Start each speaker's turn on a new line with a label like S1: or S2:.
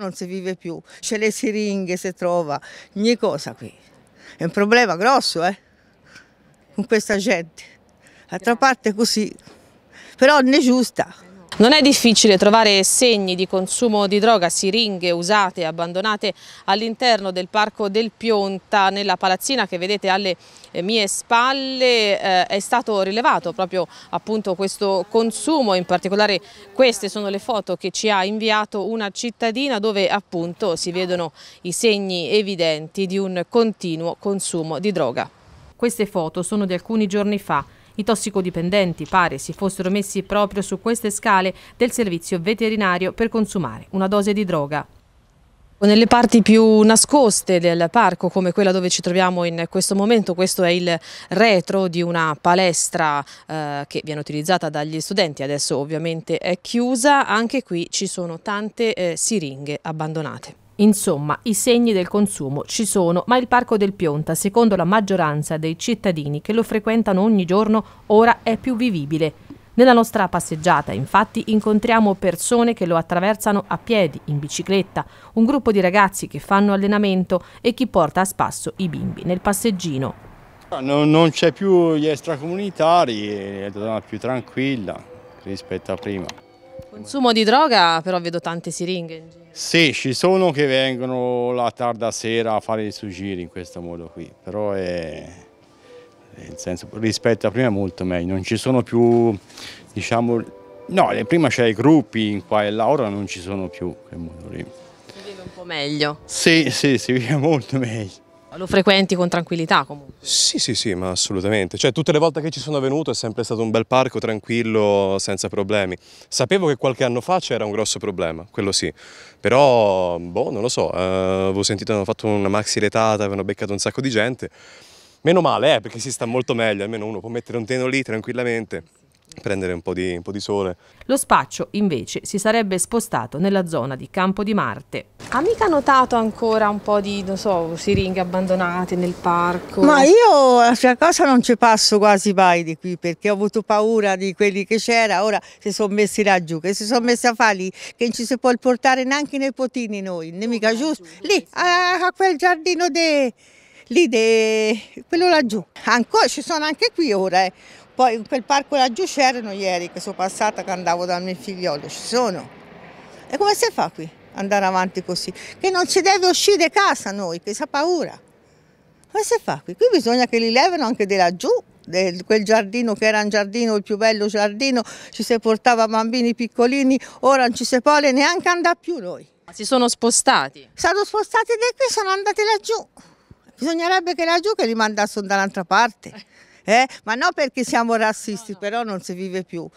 S1: Non si vive più, c'è le siringhe, si trova, ogni cosa qui. È un problema grosso, eh, con questa gente. D'altra parte così,
S2: però non è giusta. Non è difficile trovare segni di consumo di droga, siringhe usate e abbandonate all'interno del parco del Pionta, nella palazzina che vedete alle eh, mie spalle eh, è stato rilevato proprio appunto questo consumo, in particolare queste sono le foto che ci ha inviato una cittadina dove appunto si vedono i segni evidenti di un continuo consumo di droga. Queste foto sono di alcuni giorni fa. I tossicodipendenti pare si fossero messi proprio su queste scale del servizio veterinario per consumare una dose di droga. Nelle parti più nascoste del parco, come quella dove ci troviamo in questo momento, questo è il retro di una palestra eh, che viene utilizzata dagli studenti, adesso ovviamente è chiusa, anche qui ci sono tante eh, siringhe abbandonate. Insomma, i segni del consumo ci sono, ma il Parco del Pionta, secondo la maggioranza dei cittadini che lo frequentano ogni giorno, ora è più vivibile. Nella nostra passeggiata, infatti, incontriamo persone che lo attraversano a piedi, in bicicletta, un gruppo di ragazzi che fanno allenamento e chi porta a spasso i bimbi nel passeggino.
S3: Non, non c'è più gli extracomunitari, è una zona più tranquilla rispetto a prima.
S2: Consumo di droga, però vedo tante siringhe in giro.
S3: Sì, ci sono che vengono la tarda sera a fare i suoi giri in questo modo qui, però è, nel senso, rispetto a prima è molto meglio, non ci sono più, diciamo, no, eh, prima c'erano i gruppi in qua e là, ora non ci sono più. Si
S2: vive un po' meglio.
S3: Sì, sì, si vive molto meglio.
S2: Lo frequenti con tranquillità comunque?
S4: Sì, sì, sì, ma assolutamente. Cioè, tutte le volte che ci sono venuto è sempre stato un bel parco, tranquillo, senza problemi. Sapevo che qualche anno fa c'era un grosso problema, quello sì. Però, boh, non lo so, eh, avevo sentito, avevano fatto una maxi retata, avevano beccato un sacco di gente. Meno male, eh, perché si sta molto meglio, almeno uno può mettere un teno lì tranquillamente prendere
S2: un po, di, un po' di sole. Lo spaccio invece si sarebbe spostato nella zona di Campo di Marte. Ha mica notato ancora un po' di, non so, siringhe abbandonate nel parco?
S1: Ma io a cioè, casa non ci passo quasi mai di qui perché ho avuto paura di quelli che c'era, ora si sono messi laggiù, che si sono messi a fare lì, che non ci si può portare neanche i nipotini noi, nemica giusto, lì a, a quel giardino dei lì de... quello laggiù. Ancora ci sono anche qui ora. Eh. Poi in quel parco laggiù c'erano ieri che sono passata che andavo dal mio figliolo, ci sono. E come si fa qui andare avanti così? Che non ci deve uscire di casa noi, che si ha paura. Come si fa qui? Qui bisogna che li levano anche di laggiù quel giardino che era un giardino, il più bello giardino, ci si portava bambini piccolini, ora non ci si può neanche andare più noi. Si sono spostati? Sono spostati da qui, sono andati laggiù. Bisognerebbe che laggiù giuca li mandassero dall'altra parte. Eh? eh? Ma non perché siamo razzisti, però non si vive più.